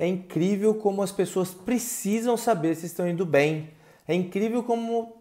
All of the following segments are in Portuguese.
É incrível como as pessoas precisam saber se estão indo bem. É incrível como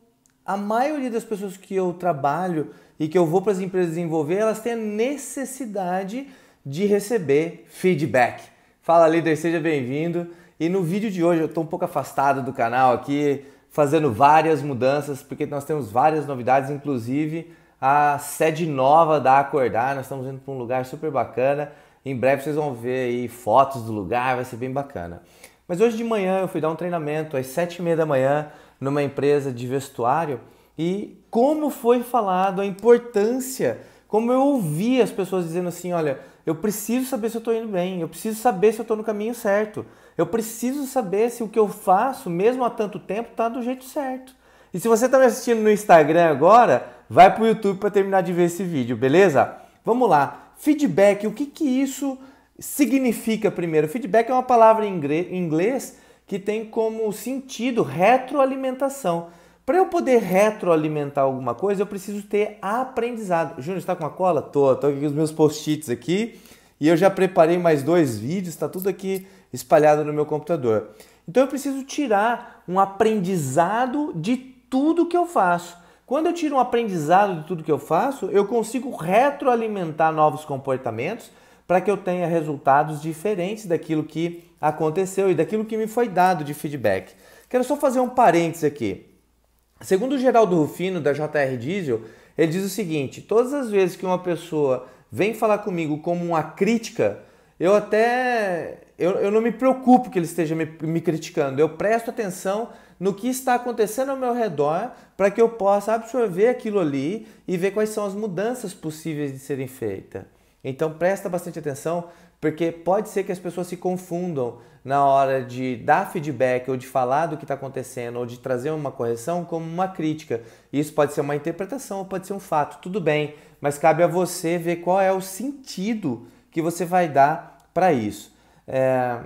a maioria das pessoas que eu trabalho e que eu vou para as empresas desenvolver, elas têm a necessidade de receber feedback. Fala líder, seja bem-vindo. E no vídeo de hoje eu estou um pouco afastado do canal aqui, fazendo várias mudanças, porque nós temos várias novidades, inclusive a sede nova da Acordar. Nós estamos indo para um lugar super bacana. Em breve vocês vão ver aí fotos do lugar, vai ser bem bacana. Mas hoje de manhã eu fui dar um treinamento às sete e meia da manhã numa empresa de vestuário e como foi falado a importância, como eu ouvi as pessoas dizendo assim, olha, eu preciso saber se eu estou indo bem, eu preciso saber se eu estou no caminho certo, eu preciso saber se o que eu faço, mesmo há tanto tempo, está do jeito certo. E se você está me assistindo no Instagram agora, vai para o YouTube para terminar de ver esse vídeo, beleza? Vamos lá feedback, o que, que isso significa primeiro? Feedback é uma palavra em inglês que tem como sentido retroalimentação. Para eu poder retroalimentar alguma coisa, eu preciso ter aprendizado. Júnior, está com a cola? Tô, tô aqui com os meus post-its aqui e eu já preparei mais dois vídeos, está tudo aqui espalhado no meu computador. Então eu preciso tirar um aprendizado de tudo que eu faço. Quando eu tiro um aprendizado de tudo que eu faço, eu consigo retroalimentar novos comportamentos para que eu tenha resultados diferentes daquilo que aconteceu e daquilo que me foi dado de feedback. Quero só fazer um parênteses aqui. Segundo o Geraldo Rufino, da JR Diesel, ele diz o seguinte: todas as vezes que uma pessoa vem falar comigo como uma crítica, eu até. Eu, eu não me preocupo que ele esteja me, me criticando, eu presto atenção no que está acontecendo ao meu redor para que eu possa absorver aquilo ali e ver quais são as mudanças possíveis de serem feitas. Então presta bastante atenção, porque pode ser que as pessoas se confundam na hora de dar feedback ou de falar do que está acontecendo ou de trazer uma correção como uma crítica. Isso pode ser uma interpretação ou pode ser um fato, tudo bem, mas cabe a você ver qual é o sentido que você vai dar para isso. É,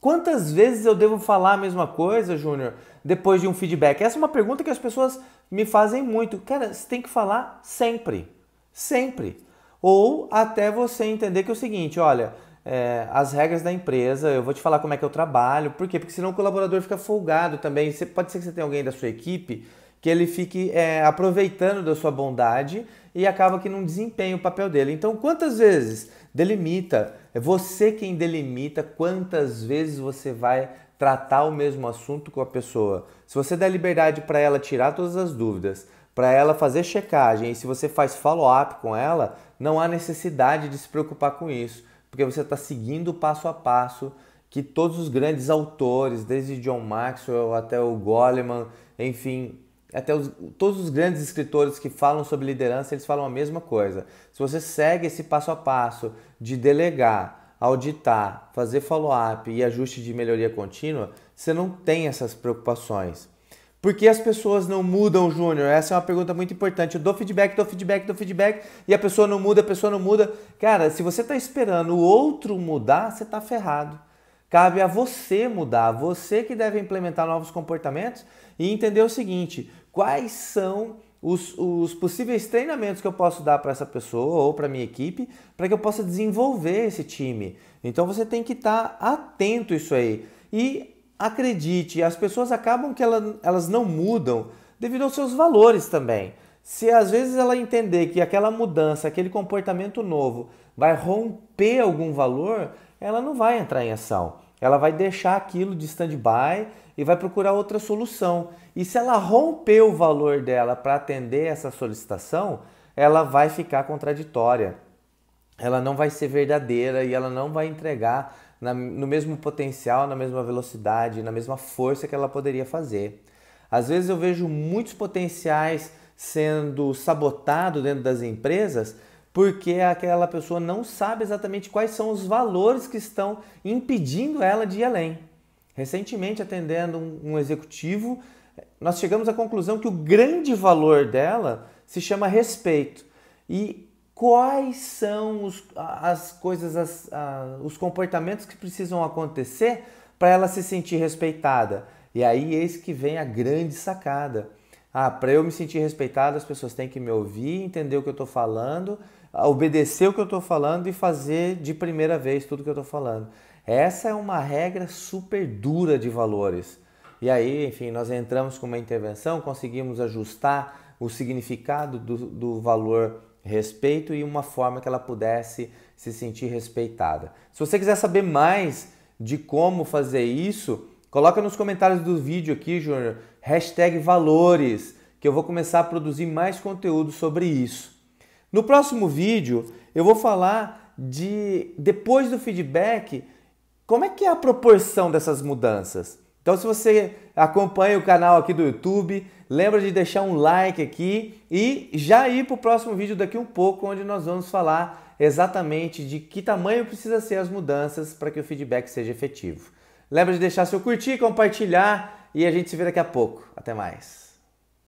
Quantas vezes eu devo falar a mesma coisa, Júnior, depois de um feedback? Essa é uma pergunta que as pessoas me fazem muito. Cara, você tem que falar sempre. Sempre. Ou até você entender que é o seguinte: olha, é, as regras da empresa, eu vou te falar como é que eu trabalho. Por quê? Porque senão o colaborador fica folgado também. Você, pode ser que você tenha alguém da sua equipe que ele fique é, aproveitando da sua bondade e acaba que não desempenha o papel dele. Então, quantas vezes delimita é você quem delimita quantas vezes você vai tratar o mesmo assunto com a pessoa. Se você der liberdade para ela tirar todas as dúvidas, para ela fazer checagem e se você faz follow-up com ela, não há necessidade de se preocupar com isso, porque você está seguindo o passo a passo que todos os grandes autores, desde John Maxwell até o Goleman, enfim, até os, todos os grandes escritores que falam sobre liderança, eles falam a mesma coisa. Se você segue esse passo a passo de delegar, auditar, fazer follow-up e ajuste de melhoria contínua, você não tem essas preocupações. Por que as pessoas não mudam, Júnior? Essa é uma pergunta muito importante. Eu dou feedback, dou feedback, dou feedback e a pessoa não muda, a pessoa não muda. Cara, se você está esperando o outro mudar, você está ferrado. Cabe a você mudar, você que deve implementar novos comportamentos e entender o seguinte: quais são os, os possíveis treinamentos que eu posso dar para essa pessoa ou para minha equipe para que eu possa desenvolver esse time. Então você tem que estar tá atento a isso aí. E acredite, as pessoas acabam que ela, elas não mudam devido aos seus valores também. Se às vezes ela entender que aquela mudança, aquele comportamento novo vai romper algum valor, ela não vai entrar em ação. Ela vai deixar aquilo de stand-by e vai procurar outra solução. E se ela romper o valor dela para atender essa solicitação, ela vai ficar contraditória. Ela não vai ser verdadeira e ela não vai entregar na, no mesmo potencial, na mesma velocidade, na mesma força que ela poderia fazer. Às vezes eu vejo muitos potenciais sendo sabotados dentro das empresas porque aquela pessoa não sabe exatamente quais são os valores que estão impedindo ela de ir além. Recentemente, atendendo um executivo, nós chegamos à conclusão que o grande valor dela se chama respeito. E quais são os, as coisas, as, a, os comportamentos que precisam acontecer para ela se sentir respeitada? E aí eis que vem a grande sacada. Ah, para eu me sentir respeitado, as pessoas têm que me ouvir, entender o que eu estou falando, ah, obedecer o que eu estou falando e fazer de primeira vez tudo o que eu estou falando. Essa é uma regra super dura de valores. E aí, enfim, nós entramos com uma intervenção, conseguimos ajustar o significado do, do valor respeito e uma forma que ela pudesse se sentir respeitada. Se você quiser saber mais de como fazer isso, Coloca nos comentários do vídeo aqui, Júnior, hashtag valores, que eu vou começar a produzir mais conteúdo sobre isso. No próximo vídeo, eu vou falar de, depois do feedback, como é que é a proporção dessas mudanças. Então, se você acompanha o canal aqui do YouTube, lembra de deixar um like aqui e já ir para o próximo vídeo daqui um pouco, onde nós vamos falar exatamente de que tamanho precisa ser as mudanças para que o feedback seja efetivo. Lembra de deixar seu curtir, compartilhar e a gente se vê daqui a pouco. Até mais.